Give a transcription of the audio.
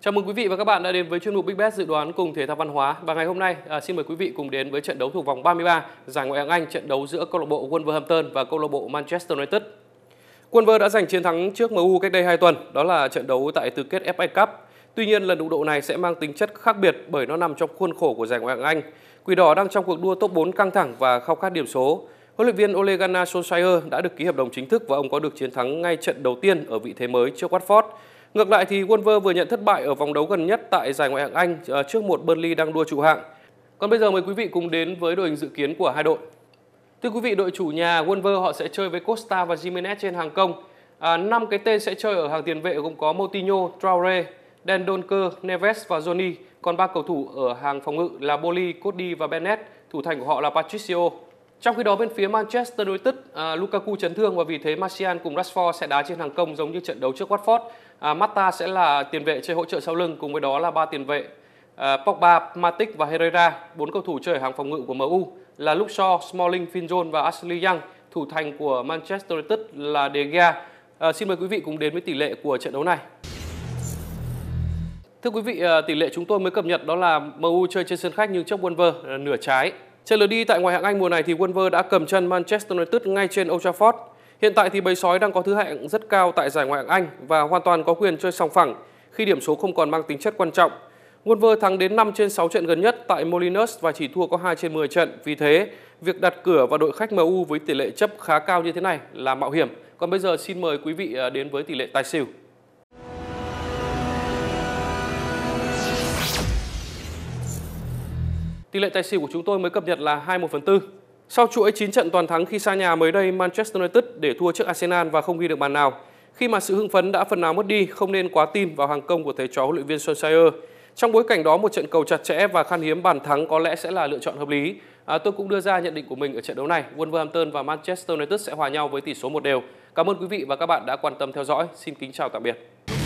Chào mừng quý vị và các bạn đã đến với chuyên mục Big Bet dự đoán cùng thể thao văn hóa. Và ngày hôm nay à, xin mời quý vị cùng đến với trận đấu thuộc vòng 33 giải Ngoại hạng Anh, trận đấu giữa câu lạc bộ Wolverhampton và câu lạc bộ Manchester United. Wolver đã giành chiến thắng trước MU cách đây 2 tuần, đó là trận đấu tại tứ kết FA Cup. Tuy nhiên, lần đụng độ này sẽ mang tính chất khác biệt bởi nó nằm trong khuôn khổ của giải Ngoại hạng Anh. Quỷ đỏ đang trong cuộc đua top 4 căng thẳng và khao khát điểm số. Huấn luyện viên Ole Gunnar Solskjaer đã được ký hợp đồng chính thức và ông có được chiến thắng ngay trận đầu tiên ở vị thế mới trước Watford. Ngược lại thì Wolver vừa nhận thất bại ở vòng đấu gần nhất tại giải ngoại hạng Anh ờ, trước một Burnley đang đua trụ hạng. Còn bây giờ mời quý vị cùng đến với đội hình dự kiến của hai đội. Thưa quý vị, đội chủ nhà Wolver họ sẽ chơi với Costa và Jimenez trên hàng công. À, 5 cái tên sẽ chơi ở hàng tiền vệ gồm có Moutinho, Traore, Dendonker, Neves và Johnny. Còn ba cầu thủ ở hàng phòng ngự là Boli, Cody và Bennett. Thủ thành của họ là Patricio. Trong khi đó bên phía Manchester United, à, Lukaku chấn thương và vì thế Martial cùng Rashford sẽ đá trên hàng công giống như trận đấu trước Watford. À, Mata sẽ là tiền vệ chơi hỗ trợ sau lưng cùng với đó là ba tiền vệ à, Pogba, Matic và Herrera, bốn cầu thủ chơi ở hàng phòng ngự của MU là Luke Shaw, Smalling, Finjohn và Ashley Young. Thủ thành của Manchester United là De Gea. À, xin mời quý vị cùng đến với tỷ lệ của trận đấu này. Thưa quý vị, à, tỷ lệ chúng tôi mới cập nhật đó là MU chơi trên sân khách nhưng trước Wolver à, nửa trái trên lượt đi tại ngoại hạng Anh mùa này thì Wolver đã cầm chân Manchester United ngay trên Old Trafford. Hiện tại thì bầy sói đang có thứ hạng rất cao tại giải ngoại hạng Anh và hoàn toàn có quyền chơi song phẳng khi điểm số không còn mang tính chất quan trọng. Wolver thắng đến 5 trên 6 trận gần nhất tại molinos và chỉ thua có 2 trên 10 trận. Vì thế, việc đặt cửa vào đội khách MU với tỷ lệ chấp khá cao như thế này là mạo hiểm. Còn bây giờ xin mời quý vị à, đến với tỷ lệ tài xỉu. Tỷ lệ tài xỉu của chúng tôi mới cập nhật là 21 phần 4. Sau chuỗi 9 trận toàn thắng khi xa nhà mới đây Manchester United để thua trước Arsenal và không ghi được bàn nào. Khi mà sự hưng phấn đã phần nào mất đi, không nên quá tin vào hàng công của thầy trò huấn luyện viên Solskjaer. Trong bối cảnh đó, một trận cầu chặt chẽ và khan hiếm bàn thắng có lẽ sẽ là lựa chọn hợp lý. À, tôi cũng đưa ra nhận định của mình ở trận đấu này. Wolverhampton và Manchester United sẽ hòa nhau với tỷ số một đều. Cảm ơn quý vị và các bạn đã quan tâm theo dõi. Xin kính chào tạm biệt.